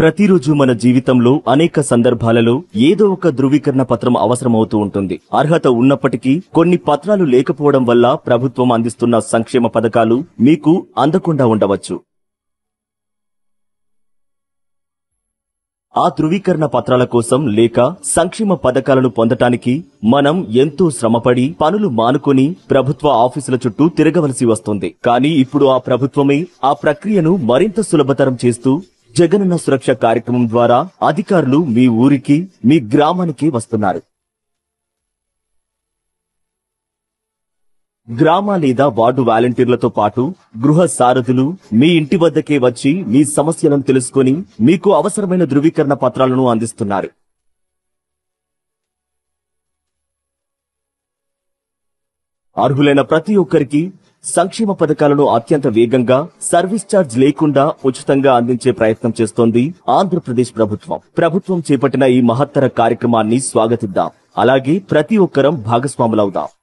ప్రతిరోజు మన జీవితంలో అనేక సందర్భాలలో ఏదో ఒక ధృవీకరణ పత్రం అవసరమవుతూ ఉంటుంది అర్హత ఉన్నప్పటికీ కొన్ని పత్రాలు లేకపోవడం వల్ల ప్రభుత్వం అందిస్తున్న సంక్షేమ పథకాలు మీకు అందకుండా ఉండవచ్చు ఆ ధృవీకరణ పత్రాల కోసం లేక సంక్షేమ పథకాలను పొందటానికి మనం ఎంతో శ్రమపడి పనులు మానుకొని ప్రభుత్వ ఆఫీసుల చుట్టూ తిరగవలసి వస్తుంది కానీ ఇప్పుడు ఆ ప్రభుత్వమే ఆ ప్రక్రియను మరింత సులభతరం చేస్తూ జగనన్న సురక్ష కార్యక్రమం ద్వారా అధికారులు మీ ఊరికి మీ గ్రామానికి వస్తున్నారు గ్రామ లేదా వార్డు వాలంటీర్లతో పాటు గృహ సారథులు మీ ఇంటి వద్దకే వచ్చి మీ సమస్యలను తెలుసుకుని మీకు అవసరమైన ధృవీకరణ పత్రాలను అందిస్తున్నారు అర్హులైన ప్రతి ఒక్కరికి సంక్షేమ పథకాలను అత్యంత వేగంగా సర్వీస్ ఛార్జ్ లేకుండా ఉచితంగా అందించే ప్రయత్నం చేస్తోంది ఆంధ్రప్రదేశ్ ప్రభుత్వం ప్రభుత్వం చేపట్టిన ఈ మహత్తర కార్యక్రమాన్ని స్వాగతిద్దాం అలాగే ప్రతి ఒక్కరం భాగస్వాములవుదాం